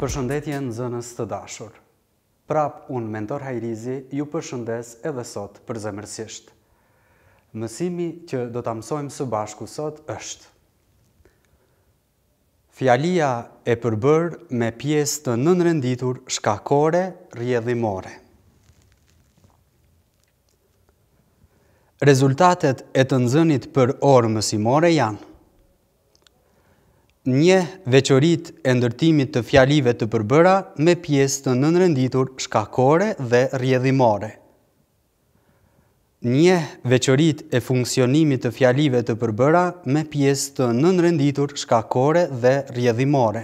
Përshëndetje në zënës të dashur Prap unë mentor Hajrizi ju përshëndes edhe sot për zemërsisht Mësimi që do të mësojmë së bashku sot është Fjalia e përbër me pjesë të nënrenditur shkakore rjedhimore Rezultatet e të nëzënit për orë mësimore janë një veqorit e ndërtimit të fjalive të përbëra me pjesë të nënrenditur shkakore dhe rjedhimore. Një veqorit e funksionimit të fjalive të përbëra me pjesë të nënrenditur shkakore dhe rjedhimore.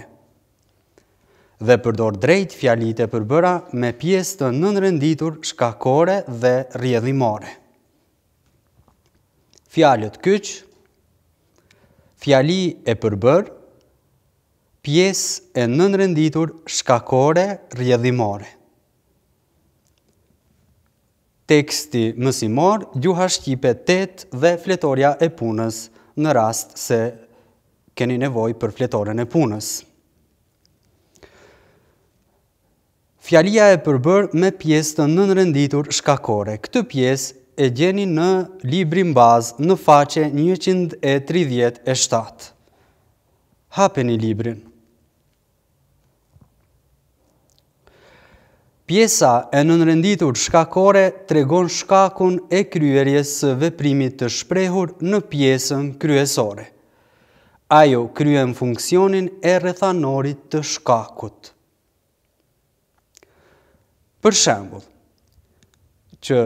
Dhe përdor drejt fjalit e përbëra me pjesë të nënrenditur shkakore dhe rjedhimore fjalët kyç, fjali e përbër, pjesë e nënrenditur shkakore rjedhimore. Teksti mësimor, gjuha Shqipe 8 dhe fletoria e punës në rast se keni nevoj për fletoren e punës. Fjalia e përbër me pjesë të nënrenditur shkakore. Këtë pjesë e gjeni në librin bazë në faqe 137. Hapeni librin. Pjesa e nënrenditur shkakore të regon shkakun e kryerjes së veprimit të shprehur në pjesën kryesore. Ajo kryen funksionin e rrethanorit të shkakut. Për shembul, që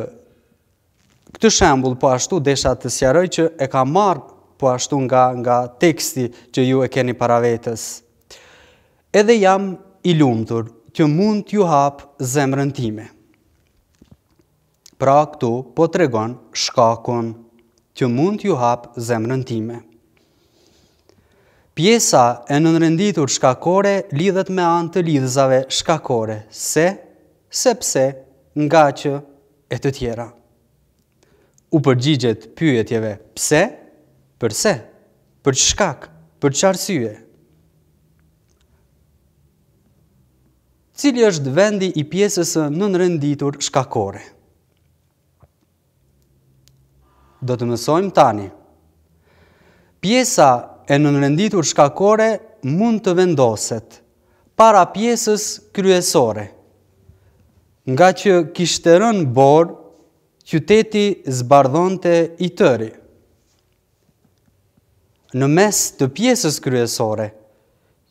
Këtë shembul po ashtu desha të sjaroj që e ka marrë po ashtu nga, nga teksti që ju e keni para vetës. Edhe jam i lumëtur që mund t'ju hapë zemrën time. Pra këtu po të regon shkakon që mund t'ju hapë zemrën time. Pjesa e nënrenditur shkakore lidhet me anë të lidhëzave shkakore, se, sepse, nga që e të tjera u përgjigjet pyetjeve pse, përse, për shkak, për qarësye. Cili është vendi i pjesës në nërënditur shkakore? Do të mësojmë tani. Pjesa e në nërënditur shkakore mund të vendoset para pjesës kryesore. Nga që kishtë të rënë borë, qyteti zbardhonte i tëri. Në mes të pjesës kryesore,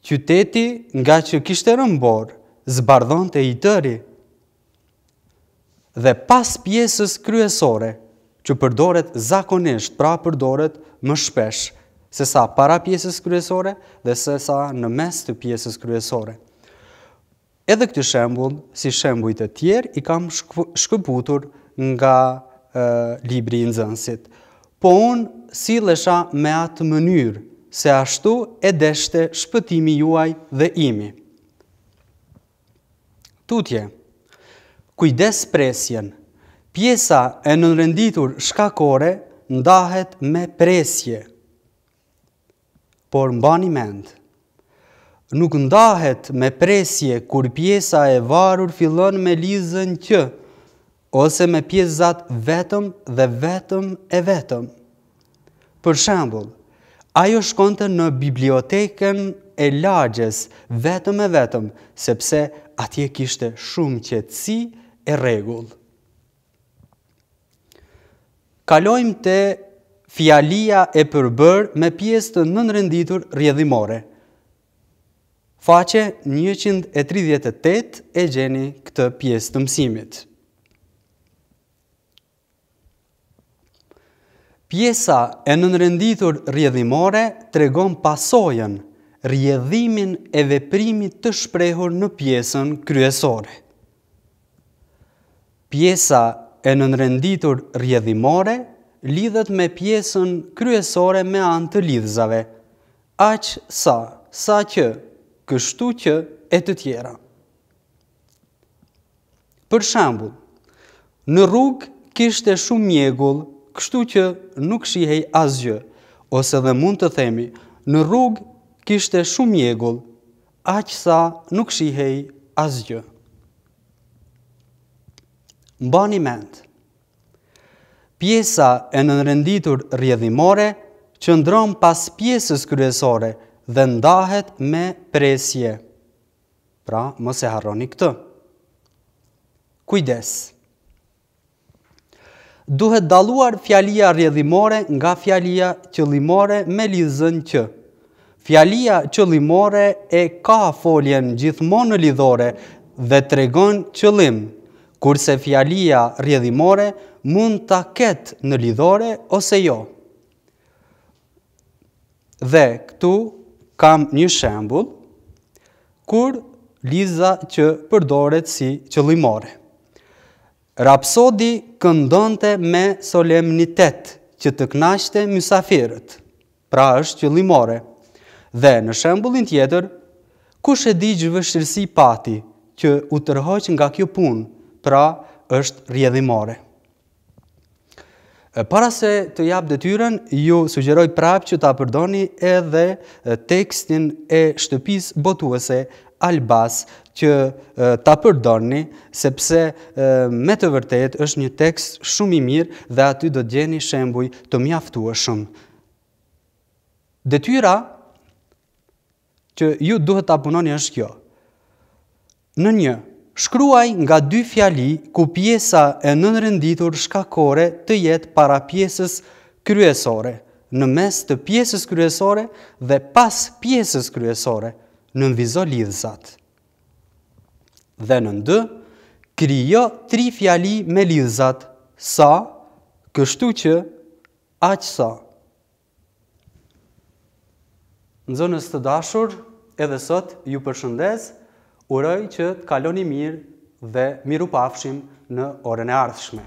qyteti nga që kishte rëmbor, zbardhonte i tëri. Dhe pas pjesës kryesore, që përdoret zakonisht, pra përdoret më shpesh, se sa para pjesës kryesore dhe se sa në mes të pjesës kryesore. Edhe këtë shembul, si shembujt e tjerë, i kam shkëputur nga libri në zënsit. Po unë si lesha me atë mënyrë, se ashtu e deshte shpëtimi juaj dhe imi. Tutje, kujdes presjen, pjesa e nënrenditur shkakore ndahet me presje, por mba një mendë. Nuk ndahet me presje kur pjesa e varur fillon me lizën që, ose me pjesë zatë vetëm dhe vetëm e vetëm. Për shambull, ajo shkonte në biblioteken e lagjes vetëm e vetëm, sepse atje kishte shumë qëtësi e regullë. Kalojmë të fjalia e përbërë me pjesë të nënrenditur rjedhimore. Faqe 138 e gjeni këtë pjesë të mësimitë. Pjesa e nënrenditur rjedhimore tregon pasojen rjedhimin e veprimit të shprehur në pjesën kryesore. Pjesa e nënrenditur rjedhimore lidhet me pjesën kryesore me anë të lidhzave, aqë sa, sa që, kështu që e të tjera. Për shambu, në rrug kishte shumë mjegull kështu që nuk shihej asgjë, ose dhe mund të themi, në rrugë kishte shumë mjegull, aqë sa nuk shihej asgjë. Mbani mend. Pjesa e nënrenditur rjedhimore që ndronë pas pjesës kryesore dhe ndahet me presje. Pra, mos e harroni këtë. Kujdesë. Kujdes duhet daluar fjalia rjedhimore nga fjalia qëllimore me lidhën që. Fjalia qëllimore e ka foljen gjithmonë në lidhore dhe tregon qëllim, kurse fjalia rjedhimore mund ta ket në lidhore ose jo. Dhe këtu kam një shembull kur liza që përdoret si qëllimore. Rapsodi këndonte me solemnitet që të knashte mjësafirët, pra është që limore. Dhe në shembulin tjetër, kush e di gjëvështërsi pati që u tërhoq nga kjo punë, pra është rjedhimore. Para se të japë dëtyren, ju sugjeroj prapë që ta apërdoni edhe tekstin e shtëpis botuese Albas që ta përdorni, sepse me të vërtet është një tekst shumë i mirë dhe aty do të gjeni shembuj të mjaftuar shumë. Detyra që ju duhet ta punoni është kjo. Në një Shkruaj nga dy fjali ku pjesa e nënrenditur shkakore të jetë para pjesës kryesore, në mes të pjesës kryesore dhe pas pjesës kryesore në nënvizo dhe në ndë, kryo tri fjali me lizat, sa, kështu që, aqë sa. Në zonës të dashur, edhe sot ju përshëndez, uroj që të kaloni mirë dhe miru pafshim në orën e ardhshme.